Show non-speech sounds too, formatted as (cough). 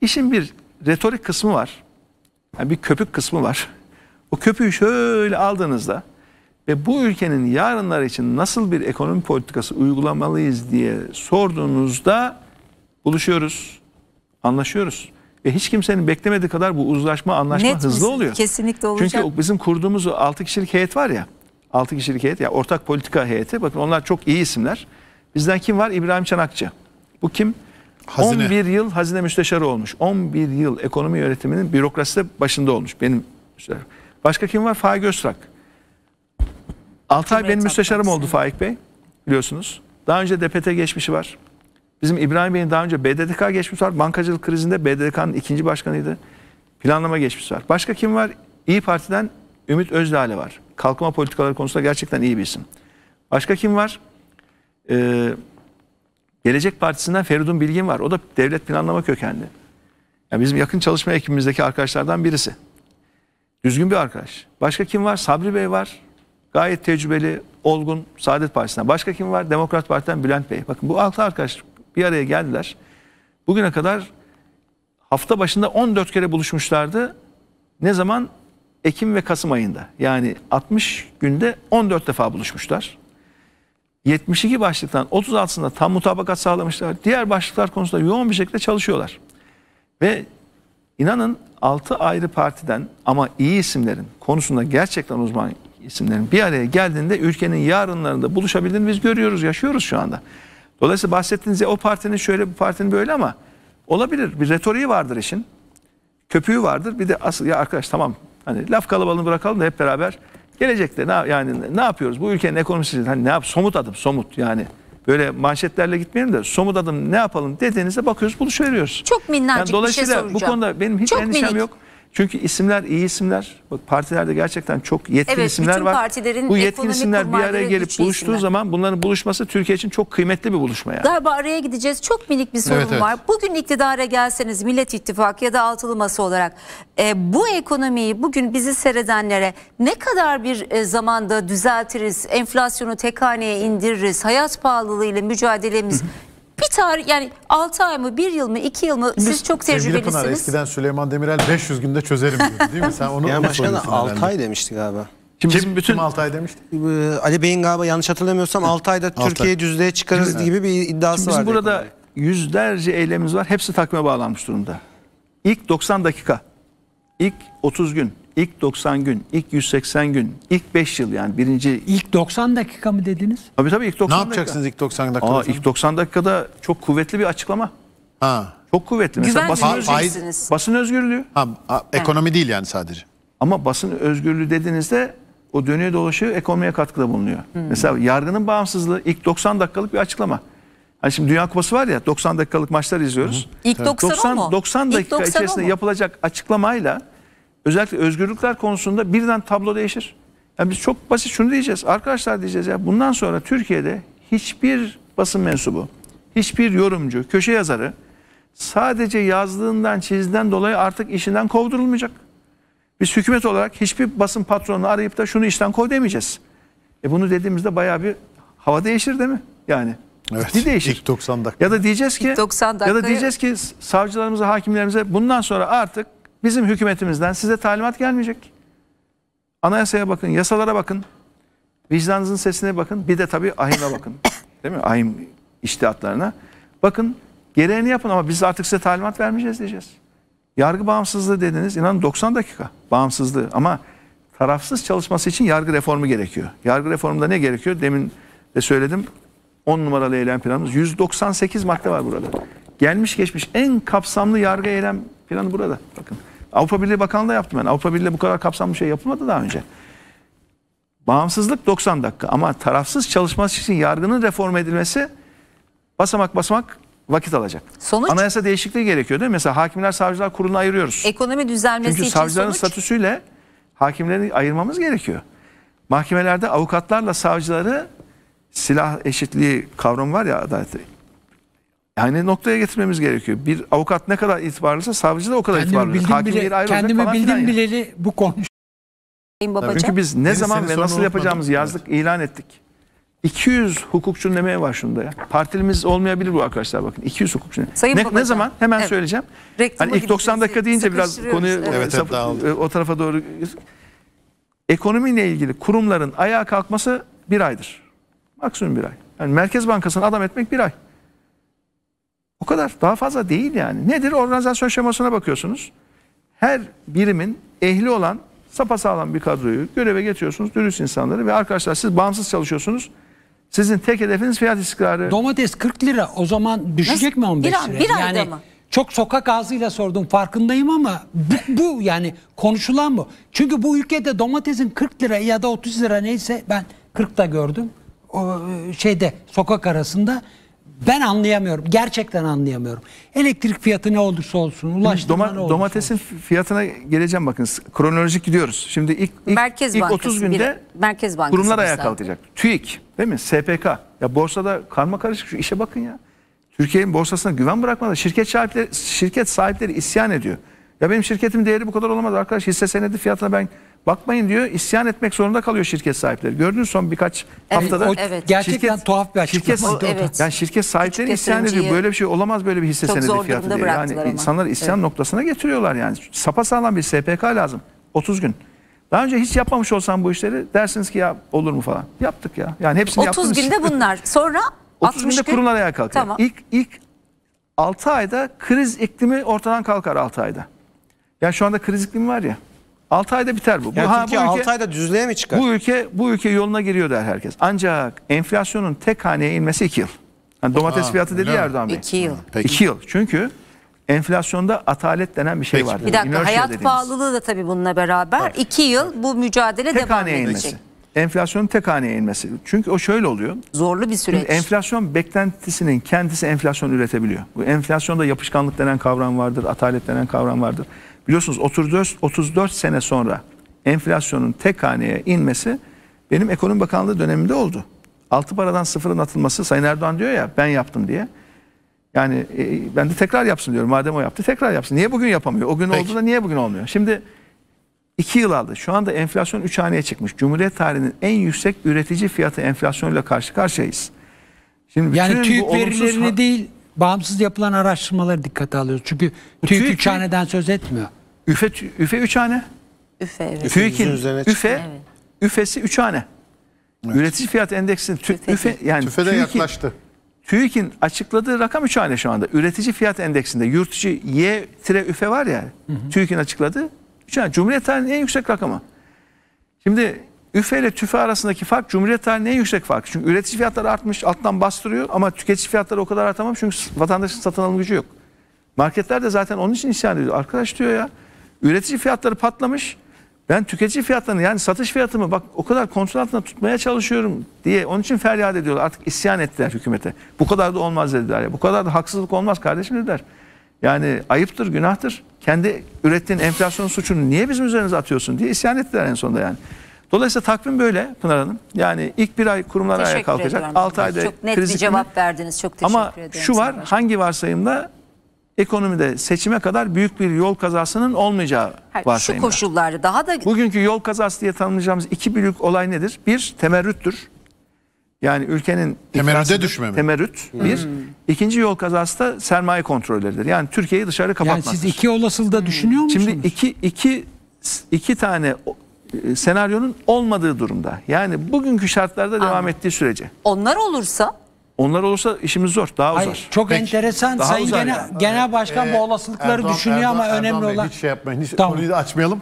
İşin bir retorik kısmı var. Yani bir köpük kısmı var. O köpüğü şöyle aldığınızda ve bu ülkenin yarınlar için nasıl bir ekonomi politikası uygulamalıyız diye sorduğunuzda buluşuyoruz, anlaşıyoruz. Ve hiç kimsenin beklemediği kadar bu uzlaşma, anlaşma Net hızlı misin? oluyor. Kesinlikle olacak. Çünkü bizim kurduğumuz o 6 kişilik heyet var ya, 6 kişilik heyet, ya ortak politika heyeti. Bakın onlar çok iyi isimler. Bizden kim var? İbrahim Çanakçı. Bu kim? Hazine. 11 yıl hazine müsteşarı olmuş. 11 yıl ekonomi yönetiminin bürokraside başında olmuş. Benim Başka kim var? Faik Öztrak. 6 ay benim müsteşarım oldu Faik Bey. Biliyorsunuz. Daha önce DPT geçmişi var. Bizim İbrahim Bey'in daha önce BDDK geçmişi var. Bankacılık krizinde BDDK'nın ikinci başkanıydı. Planlama geçmiş var. Başka kim var? İyi Parti'den Ümit Özdağ'la var. Kalkınma politikaları konusunda gerçekten iyi bir isim. Başka kim var? Ee, Gelecek Partisi'nden Feridun Bilgin var. O da devlet planlama kökenli. Yani bizim yakın çalışma ekibimizdeki arkadaşlardan birisi. Düzgün bir arkadaş. Başka kim var? Sabri Bey var. Gayet tecrübeli, olgun Saadet Partisi'nden. Başka kim var? Demokrat Parti'den Bülent Bey. Bakın bu altı arkadaş bir araya geldiler. Bugüne kadar hafta başında 14 kere buluşmuşlardı. Ne zaman? Ekim ve Kasım ayında. Yani 60 günde 14 defa buluşmuşlar. 72 başlıktan 36'sında tam mutabakat sağlamışlar. Diğer başlıklar konusunda yoğun bir şekilde çalışıyorlar. Ve inanın 6 ayrı partiden ama iyi isimlerin konusunda gerçekten uzman isimlerin bir araya geldiğinde ülkenin yarınlarında buluşabildiğini biz görüyoruz, yaşıyoruz şu anda. Dolayısıyla bahsettiğiniz ya o partinin şöyle bu partinin böyle ama olabilir. Bir retoriği vardır işin. Köpüğü vardır. Bir de asıl ya arkadaş tamam hani laf kalabalığını bırakalım da hep beraber Gelecekte ne, yani ne yapıyoruz? Bu ülkenin ekonomisi hani ne yap? Somut adım, somut yani. Böyle manşetlerle gitmeyelim de somut adım ne yapalım dediğinizde bakıyoruz buluşuyoruz. Çok minnacık yani bir şey soracağım. Dolayısıyla bu konuda benim hiç Çok endişem minik. yok. Çünkü isimler iyi isimler. Bak partilerde gerçekten çok yetkin evet, isimler var. Bu yetkin isimler bir araya gelip buluştuğu isimler. zaman bunların buluşması Türkiye için çok kıymetli bir buluşma yani. Galiba araya gideceğiz. Çok minik bir sorun evet, evet. var. Bugün iktidara gelseniz Millet İttifakı ya da altılı masa olarak e, bu ekonomiyi bugün bizi seyredenlere ne kadar bir e, zamanda düzeltiriz? Enflasyonu tek haneye indiririz. Hayat pahalılığıyla mücadelemiz (laughs) bir tarih yani 6 ay mı 1 yıl mı 2 yıl mı siz çok tecrübelisiniz. Sevgili Pınar eskiden Süleyman Demirel 500 günde çözerim diyordu değil mi? Sen onu yani başkanı 6 ay demişti galiba. Kim, kim bütün kim 6 ay demişti? Ee, Ali Bey'in galiba yanlış hatırlamıyorsam 6 ayda Türkiye'yi düzlüğe çıkarız Şimdi, gibi bir iddiası var. Biz burada ekonomik. yüzlerce eylemimiz var. Hepsi takvime bağlanmış durumda. İlk 90 dakika, ilk 30 gün, ilk 90 gün, ilk 180 gün, ilk 5 yıl yani birinci... İlk 90 dakika mı dediniz? Tabii tabii ilk 90 Ne yapacaksınız dakika. ilk 90 dakikada? Aa, ilk 90 dakikada çok kuvvetli bir açıklama. Ha. Çok kuvvetli. Güven Mesela basın, faiz, basın özgürlüğü. Ha, ekonomi ha. değil yani sadece. Ama basın özgürlüğü dediğinizde o dönüyor dolaşıyor ekonomiye katkıda bulunuyor. Hmm. Mesela yargının bağımsızlığı ilk 90 dakikalık bir açıklama. Hani şimdi Dünya Kupası var ya 90 dakikalık maçlar izliyoruz. Hı hı. İlk 90, 90 mu? 90 dakika 90 içerisinde mu? yapılacak açıklamayla özellikle özgürlükler konusunda birden tablo değişir. Yani biz çok basit şunu diyeceğiz. Arkadaşlar diyeceğiz ya bundan sonra Türkiye'de hiçbir basın mensubu, hiçbir yorumcu, köşe yazarı sadece yazdığından, çizdiğinden dolayı artık işinden kovdurulmayacak. Biz hükümet olarak hiçbir basın patronunu arayıp da şunu işten kov demeyeceğiz. E bunu dediğimizde bayağı bir hava değişir değil mi? Yani evet, ciddi değişir. İlk 90 dakika. Ya da diyeceğiz ki ya da diyeceğiz ki savcılarımıza, hakimlerimize bundan sonra artık Bizim hükümetimizden size talimat gelmeyecek. Anayasaya bakın, yasalara bakın. Vicdanınızın sesine bakın. Bir de tabii ahime bakın. (coughs) Değil mi? Ahim iştihatlarına. Bakın gereğini yapın ama biz artık size talimat vermeyeceğiz diyeceğiz. Yargı bağımsızlığı dediniz. İnan 90 dakika bağımsızlığı ama tarafsız çalışması için yargı reformu gerekiyor. Yargı reformunda ne gerekiyor? Demin de söyledim. 10 numaralı eylem planımız. 198 madde var burada. Gelmiş geçmiş en kapsamlı yargı eylem planı burada. Bakın. Avrupa Birliği Bakanı da yaptım ben. Avrupa Birliği bu kadar kapsamlı şey yapılmadı daha önce. Bağımsızlık 90 dakika ama tarafsız çalışması için yargının reform edilmesi basamak basamak vakit alacak. Sonuç? Anayasa değişikliği gerekiyor değil mi? Mesela hakimler savcılar kurulunu ayırıyoruz. Ekonomi düzelmesi Çünkü için savcıların statüsüyle hakimleri ayırmamız gerekiyor. Mahkemelerde avukatlarla savcıları silah eşitliği kavramı var ya adalette. Yani noktaya getirmemiz gerekiyor. Bir avukat ne kadar itibarlısa savcı da o kadar itibarlı. kendimi bildim bileli yani. bu konu. Çünkü biz ne Benim zaman ve nasıl yapacağımızı unutmadım. yazdık, evet. ilan ettik. 200 hukukçunun emeği var şunda ya. Partilimiz olmayabilir bu arkadaşlar bakın. 200 hukukçunun ne, ne zaman? Hemen evet. söyleyeceğim. Rektima hani ilk 90 dakika deyince biraz konuyu evet, evet, e, o tarafa doğru. Ekonomiyle ilgili kurumların ayağa kalkması bir aydır. Maksimum bir ay. Yani Merkez Bankası'nı adam etmek bir ay kadar. Daha fazla değil yani. Nedir? Organizasyon şemasına bakıyorsunuz. Her birimin ehli olan sapasağlam bir kadroyu göreve getiriyorsunuz. Dürüst insanları ve arkadaşlar siz bağımsız çalışıyorsunuz. Sizin tek hedefiniz fiyat istikrarı. Domates 40 lira o zaman düşecek Nasıl? mi 15 lira? Bir, bir yani, ayda mı? Çok sokak ağzıyla sordum farkındayım ama bu, bu yani konuşulan bu. Çünkü bu ülkede domatesin 40 lira ya da 30 lira neyse ben 40 da gördüm. O e, şeyde sokak arasında ben anlayamıyorum. Gerçekten anlayamıyorum. Elektrik fiyatı ne olursa olsun, ulaştırma Doma, ne olursa Domatesin olsun. fiyatına geleceğim bakın, Kronolojik gidiyoruz. Şimdi ilk, ilk, Merkez ilk 30 günde bir, Merkez Bankası kurumlar ayağa kalkacak. TÜİK değil mi? SPK. Ya borsada karma karışık şu işe bakın ya. Türkiye'nin borsasına güven bırakmadı. şirket sahipleri, şirket sahipleri isyan ediyor. Ya benim şirketim değeri bu kadar olamaz arkadaş. Hisse senedi fiyatına ben Bakmayın diyor isyan etmek zorunda kalıyor şirket sahipleri. Gördünüz son birkaç evet, haftada. O, evet. Gerçekten tuhaf bir açıklamaydı. Şirket, evet. Yani şirket sahipleri Küçük isyan ediyor. Böyle bir şey olamaz böyle bir hisse senedi fiyatı diye. Yani ama. insanlar isyan evet. noktasına getiriyorlar yani. Sapa sağlam bir SPK lazım. 30 gün. Daha önce hiç yapmamış olsam bu işleri dersiniz ki ya olur mu falan. Yaptık ya. Yani hepsini 30 yaptınız. günde bunlar. Sonra 30 günde gün... kurumlar ayağa kalkıyor. Tamam. İlk, ilk 6 ayda kriz iklimi ortadan kalkar 6 ayda. Ya yani şu anda kriz iklimi var ya. 6 ayda biter bu. Yani bu, Türkiye bu ülke, 6 ayda düzlüğe mi çıkar? Bu ülke bu ülke yoluna giriyor der herkes. Ancak enflasyonun tek haneye inmesi 2 yıl. Yani domates Aa, fiyatı dedi ya Erdoğan Bey. 2 yıl. 2 yıl. Çünkü enflasyonda atalet denen bir şey var. Bir dakika Inertia hayat dediğimiz. pahalılığı da tabii bununla beraber 2 yıl bu mücadele tek devam edecek. Inmesi enflasyonun tek haneye inmesi. Çünkü o şöyle oluyor. Zorlu bir süreç. Çünkü enflasyon beklentisinin kendisi enflasyon üretebiliyor. Bu enflasyonda yapışkanlık denen kavram vardır, atalet denen kavram vardır. Biliyorsunuz 34, 34 sene sonra enflasyonun tek haneye inmesi benim ekonomi bakanlığı döneminde oldu. Altı paradan sıfırın atılması Sayın Erdoğan diyor ya ben yaptım diye. Yani e, ben de tekrar yapsın diyorum. Madem o yaptı tekrar yapsın. Niye bugün yapamıyor? O gün Peki. oldu da niye bugün olmuyor? Şimdi 2 yıl aldı. Şu anda enflasyon 3 haneye çıkmış. Cumhuriyet tarihinin en yüksek üretici fiyatı enflasyonuyla karşı karşıyayız. Şimdi yani TÜİK olumsuz... verilerini değil bağımsız yapılan araştırmaları dikkate alıyoruz. Çünkü TÜİK, TÜİK 3 haneden söz etmiyor. Üfe, üfe 3 hane. Üfe evet. TÜİK'in üfe, evet. üfesi 3 hane. Evet. Üretici fiyat endeksinin tü, üfe, yani TÜFE'de yaklaştı. TÜİK'in açıkladığı rakam 3 hane şu anda. Üretici fiyat endeksinde yurt içi Y-üfe var ya. Hı hı. TÜİK'in açıkladığı yani Cumhuriyet tarihinin en yüksek rakamı. Şimdi üfe ile tüfe arasındaki fark Cumhuriyet tarihinin en yüksek fark. Çünkü üretici fiyatları artmış alttan bastırıyor ama tüketici fiyatları o kadar artamam çünkü vatandaşın satın alım gücü yok. Marketler de zaten onun için isyan ediyor. Arkadaş diyor ya üretici fiyatları patlamış ben tüketici fiyatlarını yani satış fiyatımı bak o kadar kontrol altında tutmaya çalışıyorum diye onun için feryat ediyorlar. Artık isyan ettiler hükümete. Bu kadar da olmaz dediler ya. Bu kadar da haksızlık olmaz kardeşim dediler. Yani ayıptır, günahtır. Kendi ürettiğin enflasyon suçunu niye bizim üzerinize atıyorsun diye isyan ettiler en sonunda yani. Dolayısıyla takvim böyle Pınar Hanım. Yani ilk bir ay kurumlar teşekkür ayağa kalkacak. Ediyorum. 6 ayda Çok net kriz bir cevap mi? verdiniz. Çok teşekkür Ama ediyorum. Ama şu var sana. hangi varsayımda ekonomide seçime kadar büyük bir yol kazasının olmayacağı Hayır, varsayımda. Şu koşullarda daha da... Bugünkü yol kazası diye tanımlayacağımız iki büyük olay nedir? Bir temerrüttür. Yani ülkenin temerrüde düşmemesi. mi? Temerrüt hmm. bir. Hmm. İkinci yol kazası da sermaye kontrolleridir. Yani Türkiye'yi dışarı kapatmak. Yani siz iki olasılığı da hmm. düşünüyor musunuz? Şimdi iki, iki, iki tane e, senaryonun olmadığı durumda. Yani bugünkü şartlarda Anladım. devam ettiği sürece. Onlar olursa? Onlar olursa işimiz zor, daha Hayır, Çok Peki. enteresan. Daha Sayın Genel, yani. Genel Başkan ee, bu olasılıkları Erdoğan, düşünüyor Erdoğan, ama Erdoğan önemli Bey, olan... Hiç şey yapmayın, hiç tamam. konuyu açmayalım.